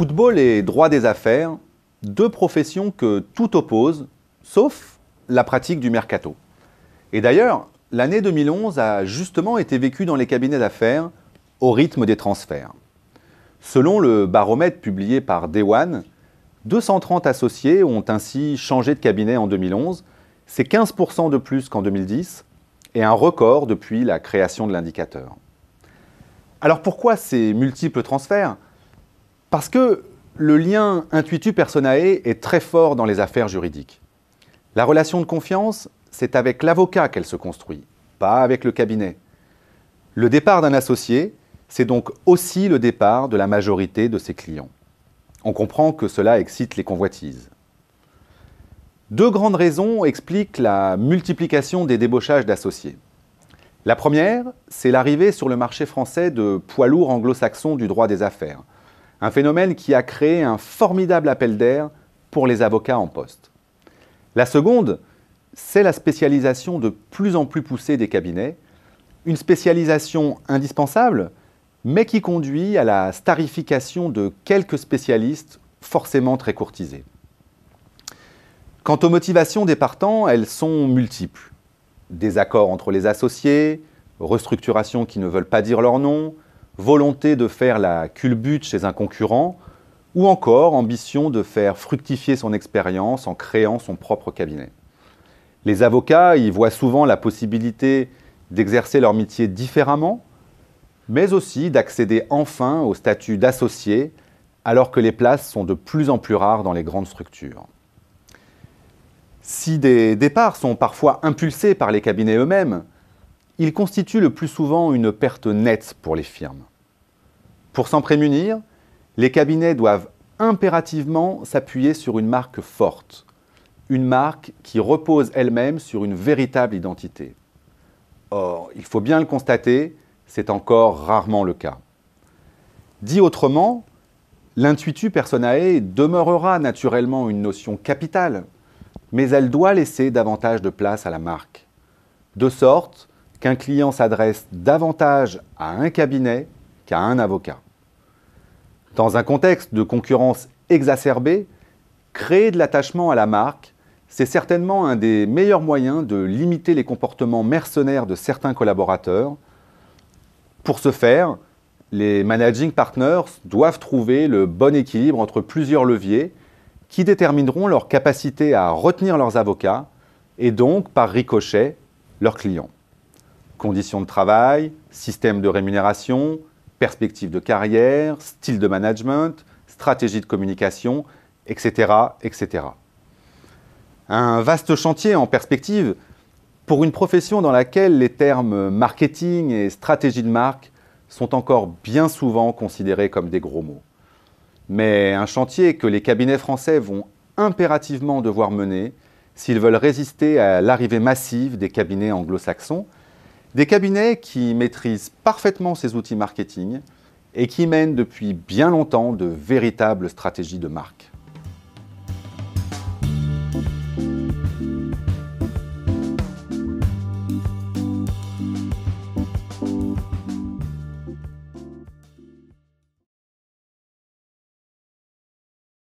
Football et droit des affaires, deux professions que tout oppose, sauf la pratique du mercato. Et d'ailleurs, l'année 2011 a justement été vécue dans les cabinets d'affaires au rythme des transferts. Selon le baromètre publié par Dewan, 230 associés ont ainsi changé de cabinet en 2011, c'est 15% de plus qu'en 2010 et un record depuis la création de l'indicateur. Alors pourquoi ces multiples transferts parce que le lien intuitu personae est très fort dans les affaires juridiques. La relation de confiance, c'est avec l'avocat qu'elle se construit, pas avec le cabinet. Le départ d'un associé, c'est donc aussi le départ de la majorité de ses clients. On comprend que cela excite les convoitises. Deux grandes raisons expliquent la multiplication des débauchages d'associés. La première, c'est l'arrivée sur le marché français de poids lourd anglo-saxons du droit des affaires, un phénomène qui a créé un formidable appel d'air pour les avocats en poste. La seconde, c'est la spécialisation de plus en plus poussée des cabinets, une spécialisation indispensable, mais qui conduit à la starification de quelques spécialistes forcément très courtisés. Quant aux motivations des partants, elles sont multiples. Désaccords entre les associés, restructurations qui ne veulent pas dire leur nom, volonté de faire la culbute chez un concurrent, ou encore ambition de faire fructifier son expérience en créant son propre cabinet. Les avocats y voient souvent la possibilité d'exercer leur métier différemment, mais aussi d'accéder enfin au statut d'associé, alors que les places sont de plus en plus rares dans les grandes structures. Si des départs sont parfois impulsés par les cabinets eux-mêmes, ils constituent le plus souvent une perte nette pour les firmes. Pour s'en prémunir, les cabinets doivent impérativement s'appuyer sur une marque forte, une marque qui repose elle-même sur une véritable identité. Or, il faut bien le constater, c'est encore rarement le cas. Dit autrement, l'intuitu personae demeurera naturellement une notion capitale, mais elle doit laisser davantage de place à la marque, de sorte qu'un client s'adresse davantage à un cabinet a un avocat. Dans un contexte de concurrence exacerbée, créer de l'attachement à la marque, c'est certainement un des meilleurs moyens de limiter les comportements mercenaires de certains collaborateurs. Pour ce faire, les managing partners doivent trouver le bon équilibre entre plusieurs leviers qui détermineront leur capacité à retenir leurs avocats et donc, par ricochet, leurs clients. Conditions de travail, système de rémunération, Perspective de carrière, style de management, stratégie de communication, etc., etc. Un vaste chantier en perspective pour une profession dans laquelle les termes marketing et stratégie de marque sont encore bien souvent considérés comme des gros mots. Mais un chantier que les cabinets français vont impérativement devoir mener s'ils veulent résister à l'arrivée massive des cabinets anglo-saxons, des cabinets qui maîtrisent parfaitement ces outils marketing et qui mènent depuis bien longtemps de véritables stratégies de marque.